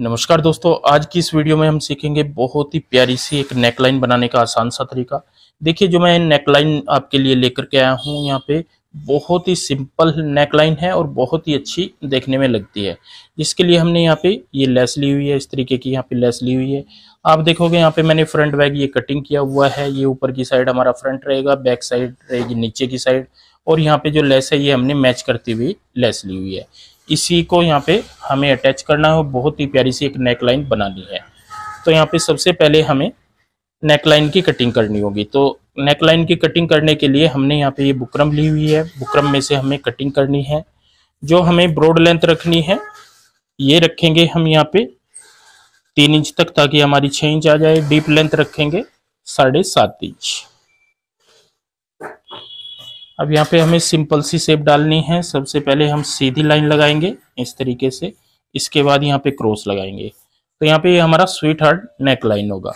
नमस्कार दोस्तों आज की इस वीडियो में हम सीखेंगे बहुत ही प्यारी सी एक नेकलाइन बनाने का आसान सा तरीका देखिए जो मैं नेकलाइन आपके लिए लेकर के आया हूँ यहाँ पे बहुत ही सिंपल नेकलाइन है और बहुत ही अच्छी देखने में लगती है इसके लिए हमने यहाँ पे ये लेस ली हुई है इस तरीके की यहाँ पे लेस ली हुई है आप देखोगे यहाँ पे मैंने फ्रंट बैग ये कटिंग किया हुआ है ये ऊपर की साइड हमारा फ्रंट रहेगा बैक साइड रहेगी नीचे की साइड और यहाँ पे जो लेस है ये हमने मैच करती हुई लेस ली हुई है इसी को यहाँ पे हमें अटैच करना है बहुत ही प्यारी सी एक नेक लाइन बनानी है तो यहाँ पे सबसे पहले हमें नेक लाइन की कटिंग करनी होगी तो नेक लाइन की कटिंग करने के लिए हमने यहाँ पे ये बुकरम ली हुई है बुकरम में से हमें कटिंग करनी है जो हमें ब्रॉड लेंथ रखनी है ये रखेंगे हम यहाँ पे तीन इंच तक ताकि हमारी छः इंच आ जाए डीप लेंथ रखेंगे साढ़े सात इंच अब यहाँ पे हमें सिंपल सी सेप डालनी है सबसे पहले हम सीधी लाइन लगाएंगे इस तरीके से इसके बाद यहाँ पे क्रॉस लगाएंगे तो यहाँ पे हमारा स्वीट हार्ट नेक लाइन होगा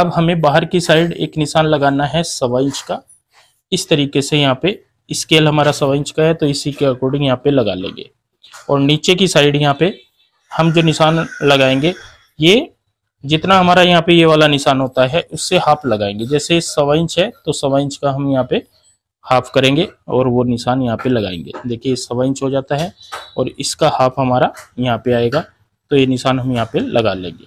अब हमें बाहर की साइड एक निशान लगाना है सवा इंच का इस तरीके से यहाँ पे स्केल हमारा सवा इंच का है तो इसी के अकॉर्डिंग यहाँ पे लगा लेंगे और नीचे की साइड यहाँ पे हम जो निशान लगाएंगे ये जितना हमारा यहाँ पे ये वाला निशान होता है उससे हाफ लगाएंगे जैसे सवा इंच है तो सवा इंच का हम यहाँ पे हाफ करेंगे और वो निशान यहाँ पे लगाएंगे देखिए सवा इंच हो जाता है और इसका हाफ हमारा यहाँ पे आएगा तो ये निशान हम यहाँ पे लगा लेंगे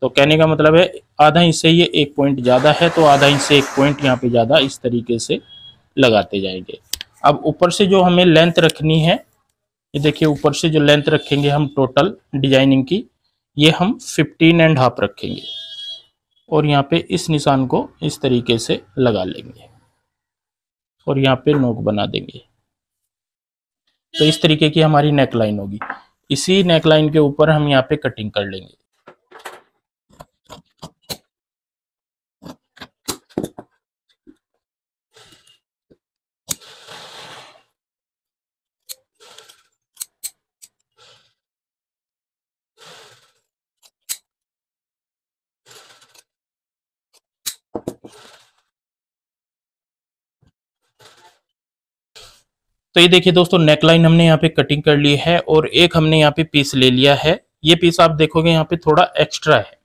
तो कहने का मतलब है आधा इंच से ये एक पॉइंट ज़्यादा है तो आधा इंच से एक पॉइंट यहाँ पे ज़्यादा इस तरीके से लगाते जाएंगे अब ऊपर से जो हमें लेंथ रखनी है ये देखिए ऊपर से जो लेंथ रखेंगे हम टोटल डिजाइनिंग की ये हम फिफ्टीन एंड हाफ रखेंगे और यहाँ पे इस निशान को इस तरीके से लगा लेंगे और यहाँ पे नोक बना देंगे तो इस तरीके की हमारी नेक लाइन होगी इसी नेक लाइन के ऊपर हम यहाँ पे कटिंग कर लेंगे तो ये देखिए दोस्तों नेकलाइन हमने यहाँ पे कटिंग कर ली है और एक हमने यहाँ पे पीस ले लिया है ये पीस आप देखोगे यहाँ पे थोड़ा एक्स्ट्रा है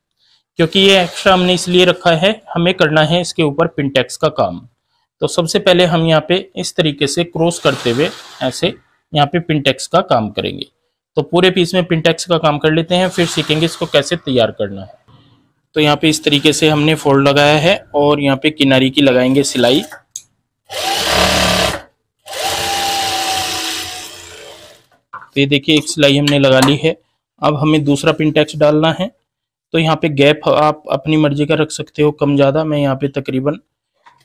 क्योंकि ये एक्स्ट्रा हमने इसलिए रखा है हमें करना है इसके ऊपर पिनटेक्स का काम तो सबसे पहले हम यहाँ पे इस तरीके से क्रॉस करते हुए ऐसे यहाँ पे पिंटेक्स का काम करेंगे तो पूरे पीस में पिंटेक्स का काम कर लेते हैं फिर सीखेंगे इसको कैसे तैयार करना है तो यहाँ पे इस तरीके से हमने फोल्ड लगाया है और यहाँ पे किनारी की लगाएंगे सिलाई तो ये देखिए एक सिलाई हमने लगा ली है अब हमें दूसरा पिनटेक्स डालना है तो यहाँ पे गैप आप अपनी मर्जी का रख सकते हो कम ज़्यादा मैं यहाँ पे तकरीबन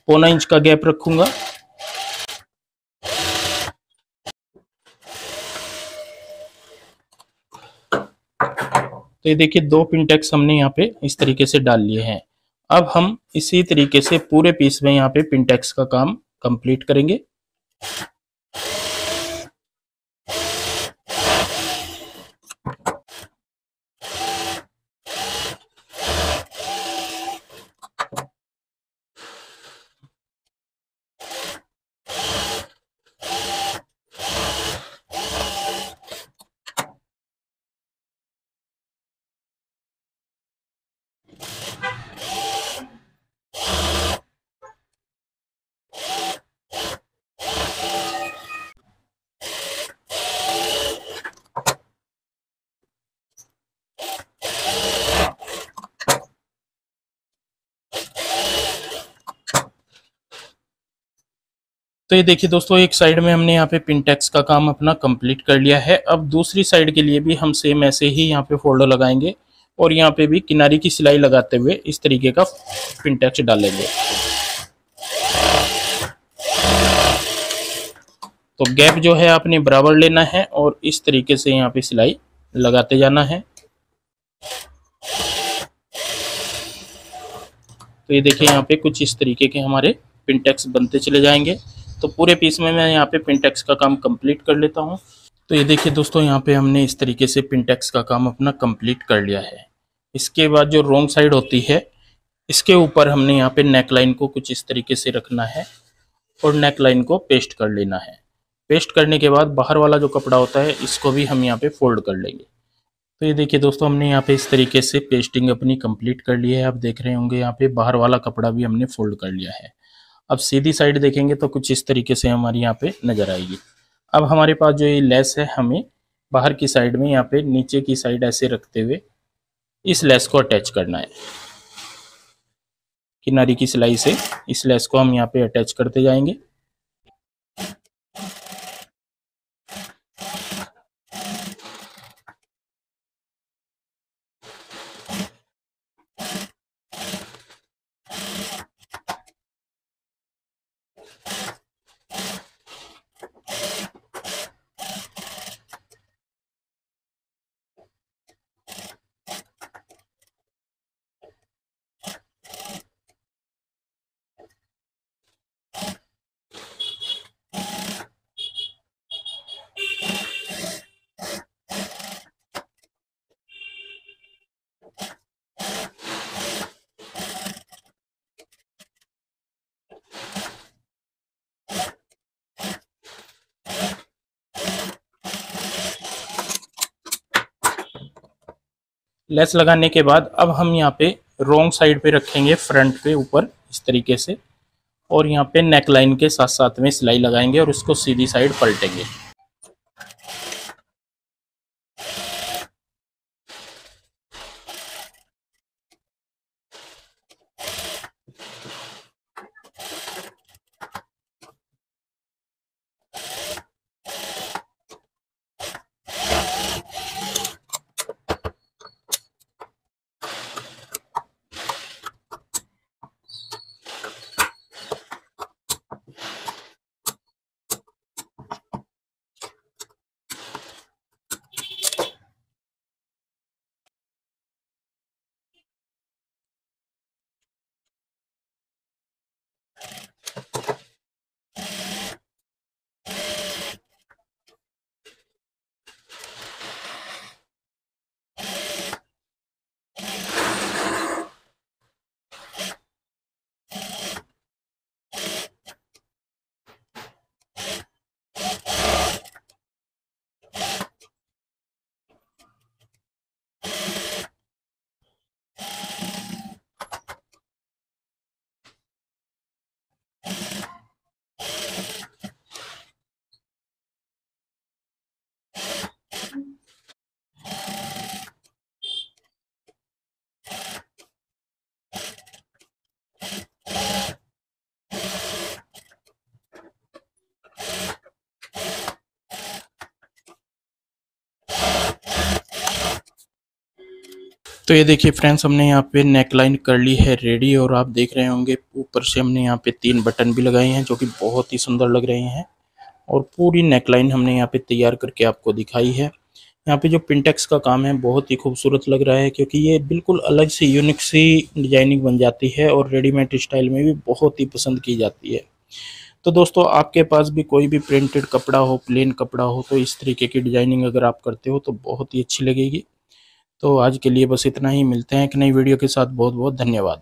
पौना इंच का गैप रखूँगा तो ये देखिए दो पिनटैक्स हमने यहाँ पे इस तरीके से डाल लिए हैं अब हम इसी तरीके से पूरे पीस में यहाँ पे पिनटैक्स का काम कंप्लीट करेंगे तो ये देखिए दोस्तों एक साइड में हमने यहाँ पे पिनटेक्स का काम अपना कंप्लीट कर लिया है अब दूसरी साइड के लिए भी हम सेम ऐसे ही यहाँ पे फोल्डर लगाएंगे और यहाँ पे भी किनारी की सिलाई लगाते हुए इस तरीके का पिनटेक्स डालेंगे तो गैप जो है आपने बराबर लेना है और इस तरीके से यहाँ पे सिलाई लगाते जाना है तो ये देखिए यहाँ पे कुछ इस तरीके के हमारे पिनटेक्स बनते चले जाएंगे तो पूरे पीस में मैं यहाँ पे पिंटेक्स का काम कंप्लीट कर लेता हूँ तो ये देखिए दोस्तों यहाँ पे हमने इस तरीके से पिंटेक्स का काम अपना कंप्लीट कर लिया है इसके बाद जो रोंग साइड होती है इसके ऊपर हमने यहाँ पे नेक लाइन को कुछ इस तरीके से रखना है और नेक लाइन को पेस्ट कर लेना है पेस्ट करने के बाद बाहर वाला जो कपड़ा होता है इसको भी हम यहाँ पे फोल्ड कर लेंगे तो ये देखिए दोस्तों हमने यहाँ पे इस तरीके से पेस्टिंग अपनी कंप्लीट कर ली है आप देख रहे होंगे यहाँ पे बाहर वाला कपड़ा भी हमने फोल्ड कर लिया है अब सीधी साइड देखेंगे तो कुछ इस तरीके से हमारी यहाँ पे नज़र आएगी अब हमारे पास जो ये लेस है हमें बाहर की साइड में यहाँ पे नीचे की साइड ऐसे रखते हुए इस लेस को अटैच करना है किनारी की सिलाई से इस लेस को हम यहाँ पे अटैच करते जाएंगे लेस लगाने के बाद अब हम यहाँ पे रोंग साइड पे रखेंगे फ्रंट पे ऊपर इस तरीके से और यहाँ पे नेक लाइन के साथ साथ में सिलाई लगाएंगे और उसको सीधी साइड पलटेंगे तो ये देखिए फ्रेंड्स हमने यहाँ पे नेक लाइन कर ली है रेडी और आप देख रहे होंगे ऊपर से हमने यहाँ पे तीन बटन भी लगाए हैं जो कि बहुत ही सुंदर लग रहे हैं और पूरी नेक लाइन हमने यहाँ पे तैयार करके आपको दिखाई है यहाँ पे जो पिंटेक्स का काम है बहुत ही खूबसूरत लग रहा है क्योंकि ये बिल्कुल अलग से यूनिक सी डिजाइनिंग बन जाती है और रेडीमेड स्टाइल में भी बहुत ही पसंद की जाती है तो दोस्तों आपके पास भी कोई भी प्रिंटेड कपड़ा हो प्लेन कपड़ा हो तो इस तरीके की डिजाइनिंग अगर आप करते हो तो बहुत ही अच्छी लगेगी तो आज के लिए बस इतना ही मिलते हैं एक नई वीडियो के साथ बहुत बहुत धन्यवाद